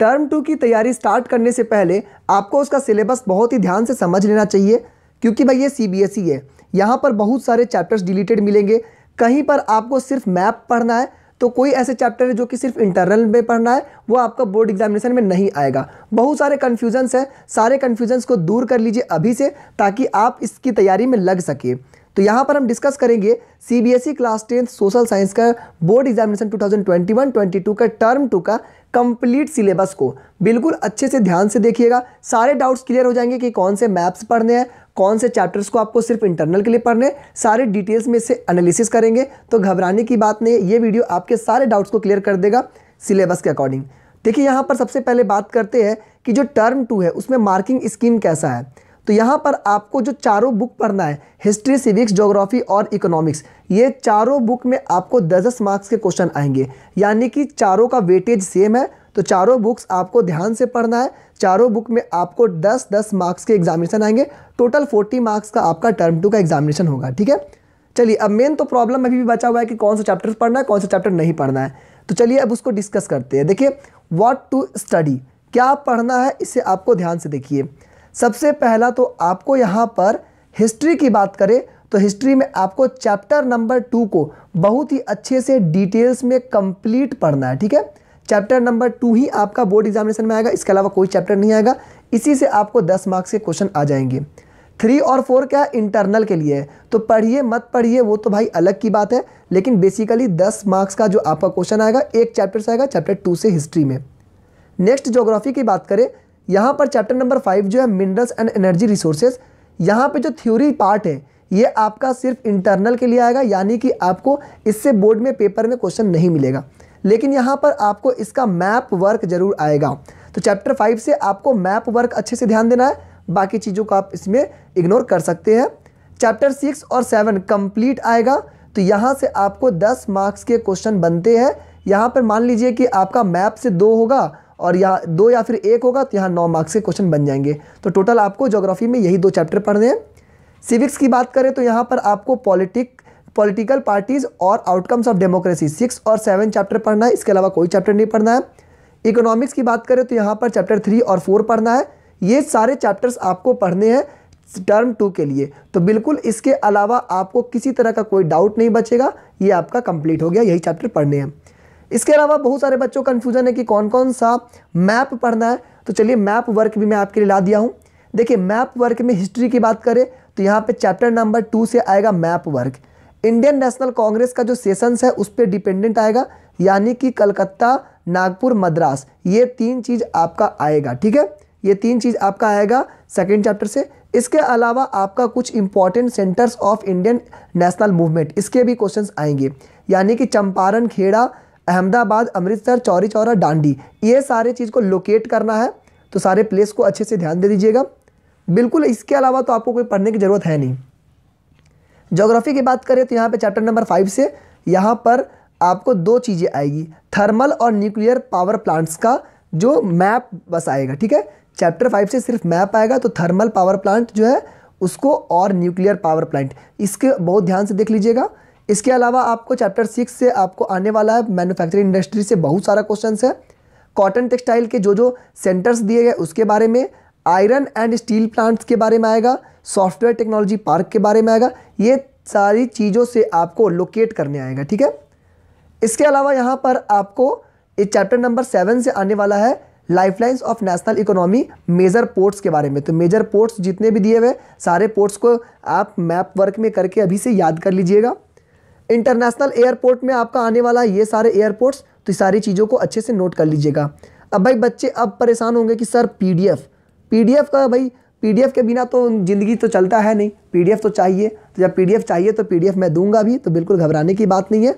term to की तैयारी start करने से पहले आपको उसका सिलेबस बहुत ही ध्यान से समझ लेना चाहिए क्योंकि भाई ये सी e है यहाँ पर बहुत सारे चैप्टर्स डिलीटेड मिलेंगे कहीं पर आपको सिर्फ मैप पढ़ना है तो कोई ऐसे चैप्टर है जो कि सिर्फ इंटरनल में पढ़ना है वो आपका बोर्ड एग्जामिनेशन में नहीं आएगा बहुत सारे कन्फ्यूजन्स हैं सारे कन्फ्यूजन्स को दूर कर लीजिए अभी से ताकि आप इसकी तैयारी में लग सके तो यहाँ पर हम डिस्कस करेंगे ई क्लास टेंथ सोशल साइंस का बोर्ड एग्जामिनेशन 2021-22 का टर्म टू का कंप्लीट सिलेबस को बिल्कुल अच्छे से ध्यान से देखिएगा सारे डाउट्स क्लियर हो जाएंगे कि कौन से मैप्स पढ़ने हैं कौन से चैप्टर्स को आपको सिर्फ इंटरनल के लिए पढ़ने सारे डिटेल्स में इससे एनालिसिस करेंगे तो घबराने की बात नहीं ये वीडियो आपके सारे डाउट्स को क्लियर कर देगा सिलेबस के अकॉर्डिंग देखिए यहाँ पर सबसे पहले बात करते हैं कि जो टर्म टू है उसमें मार्किंग स्कीम कैसा है तो यहाँ पर आपको जो चारों बुक पढ़ना है हिस्ट्री सिविक्स जोग्राफी और इकोनॉमिक्स ये चारों बुक में आपको दस दस मार्क्स के क्वेश्चन आएंगे यानी कि चारों का वेटेज सेम है तो चारों बुक्स आपको ध्यान से पढ़ना है चारों बुक में आपको 10 10 मार्क्स के एग्जामिनेशन आएंगे टोटल 40 मार्क्स का आपका टर्म टू का एग्जामिनेशन होगा ठीक है चलिए अब मेन तो प्रॉब्लम अभी भी बचा हुआ है कि कौन सा चैप्टर पढ़ना है कौन सा चैप्टर नहीं पढ़ना है तो चलिए अब उसको डिस्कस करते हैं देखिए वॉट टू स्टडी क्या पढ़ना है इसे आपको ध्यान से देखिए सबसे पहला तो आपको यहाँ पर हिस्ट्री की बात करें तो हिस्ट्री में आपको चैप्टर नंबर टू को बहुत ही अच्छे से डिटेल्स में कंप्लीट पढ़ना है ठीक है चैप्टर नंबर टू ही आपका बोर्ड एग्जामिनेशन में आएगा इसके अलावा कोई चैप्टर नहीं आएगा इसी से आपको दस मार्क्स के क्वेश्चन आ जाएंगे थ्री और फोर क्या इंटरनल के लिए है तो पढ़िए मत पढ़िए वो तो भाई अलग की बात है लेकिन बेसिकली दस मार्क्स का जो आपका क्वेश्चन आएगा एक चैप्टर से आएगा चैप्टर टू से हिस्ट्री में नेक्स्ट जोग्राफी की बात करें यहाँ पर चैप्टर नंबर फाइव जो है मिनरल्स एंड एनर्जी रिसोर्सेज यहाँ पे जो थ्योरी पार्ट है ये आपका सिर्फ इंटरनल के लिए आएगा यानी कि आपको इससे बोर्ड में पेपर में क्वेश्चन नहीं मिलेगा लेकिन यहाँ पर आपको इसका मैप वर्क जरूर आएगा तो चैप्टर फाइव से आपको मैप वर्क अच्छे से ध्यान देना है बाकी चीज़ों को आप इसमें इग्नोर कर सकते हैं चैप्टर सिक्स और सेवन कंप्लीट आएगा तो यहाँ से आपको दस मार्क्स के क्वेश्चन बनते हैं यहाँ पर मान लीजिए कि आपका मैप से दो होगा और यहाँ दो या फिर एक होगा तो यहाँ नौ मार्क्स के क्वेश्चन बन जाएंगे तो टोटल आपको जोग्राफी में यही दो चैप्टर पढ़ने हैं सिविक्स की बात करें तो यहाँ पर आपको पॉलिटिक पॉलिटिकल पार्टीज़ और आउटकम्स ऑफ डेमोक्रेसी सिक्स और सेवन चैप्टर पढ़ना है इसके अलावा कोई चैप्टर नहीं पढ़ना है इकोनॉमिक्स की बात करें तो यहाँ पर चैप्टर थ्री और फोर पढ़ना है ये सारे चैप्टर्स आपको पढ़ने हैं टर्म टू के लिए तो बिल्कुल इसके अलावा आपको किसी तरह का कोई डाउट नहीं बचेगा ये आपका कंप्लीट हो गया यही चैप्टर पढ़ने हैं इसके अलावा बहुत सारे बच्चों का कन्फ्यूज़न है कि कौन कौन सा मैप पढ़ना है तो चलिए मैप वर्क भी मैं आपके लिए ला दिया हूँ देखिए मैप वर्क में हिस्ट्री की बात करें तो यहाँ पे चैप्टर नंबर टू से आएगा map work Indian National Congress का जो सेशंस है उस पर डिपेंडेंट आएगा यानी कि कलकत्ता नागपुर मद्रास ये तीन चीज़ आपका आएगा ठीक है ये तीन चीज़ आपका आएगा सेकेंड चैप्टर से इसके अलावा आपका कुछ important centres of Indian national movement इसके भी क्वेश्चंस आएंगे यानी कि चंपारण खेड़ा अहमदाबाद अमृतसर चौरी चौरा डांडी ये सारे चीज़ को लोकेट करना है तो सारे प्लेस को अच्छे से ध्यान दे दीजिएगा बिल्कुल इसके अलावा तो आपको कोई पढ़ने की ज़रूरत है नहीं जोग्राफी की बात करें तो यहाँ पे चैप्टर नंबर फाइव से यहाँ पर आपको दो चीज़ें आएगी थर्मल और न्यूक्लियर पावर प्लांट्स का जो मैप बस आएगा ठीक है चैप्टर फाइव से सिर्फ मैप आएगा तो थर्मल पावर प्लांट जो है उसको और न्यूक्लियर पावर प्लांट इसके बहुत ध्यान से देख लीजिएगा इसके अलावा आपको चैप्टर सिक्स से आपको आने वाला है मैन्युफैक्चरिंग इंडस्ट्री से बहुत सारा क्वेश्चन है कॉटन टेक्सटाइल के जो जो सेंटर्स दिए गए उसके बारे में आयरन एंड स्टील प्लांट्स के बारे में आएगा सॉफ्टवेयर टेक्नोलॉजी पार्क के बारे में आएगा ये सारी चीज़ों से आपको लोकेट करने आएगा ठीक है इसके अलावा यहाँ पर आपको इस चैप्टर नंबर सेवन से आने वाला है lifelines of national economy major ports के बारे में तो मेजर पोर्ट्स जितने भी दिए हुए सारे पोर्ट्स को आप मैप वर्क में करके अभी से याद कर लीजिएगा इंटरनेशनल एयरपोर्ट में आपका आने वाला ये सारे एयरपोर्ट्स तो सारी चीज़ों को अच्छे से नोट कर लीजिएगा अब भाई बच्चे अब परेशान होंगे कि सर पीडीएफ पीडीएफ का भाई पीडीएफ के बिना तो ज़िंदगी तो चलता है नहीं पीडीएफ तो चाहिए तो जब पीडीएफ चाहिए तो पीडीएफ मैं दूंगा भी तो बिल्कुल घबराने की बात नहीं है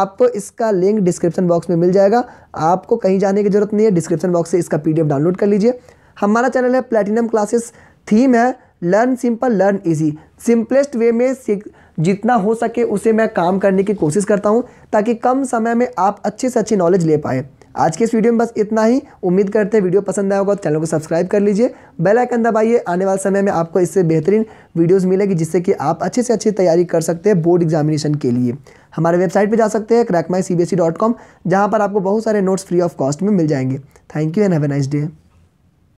आपको इसका लिंक डिस्क्रिप्शन बॉक्स में मिल जाएगा आपको कहीं जाने की ज़रूरत नहीं है डिस्क्रिप्शन बॉक्स से इसका पी डाउनलोड कर लीजिए हमारा चैनल है प्लेटिनम क्लासेस थीम है learn simple learn easy simplest way में सीख जितना हो सके उसे मैं काम करने की कोशिश करता हूँ ताकि कम समय में आप अच्छे से अच्छी नॉलेज ले पाएँ आज के इस वीडियो में बस इतना ही उम्मीद करते हैं वीडियो पसंद आया होगा तो चैनल को सब्सक्राइब कर लीजिए बेल आइकन दबाइए आने वाले समय में आपको इससे बेहतरीन वीडियोस मिलेगी जिससे कि आप अच्छे से अच्छी तैयारी कर सकते हैं बोर्ड एग्जामिनेशन के लिए हमारे वेबसाइट पर जा सकते हैं crack my C B S dot com जहाँ पर आपको बहुत सारे नोट्स फ्री ऑफ कॉस्ट में मिल जाएंगे thank you and have nice day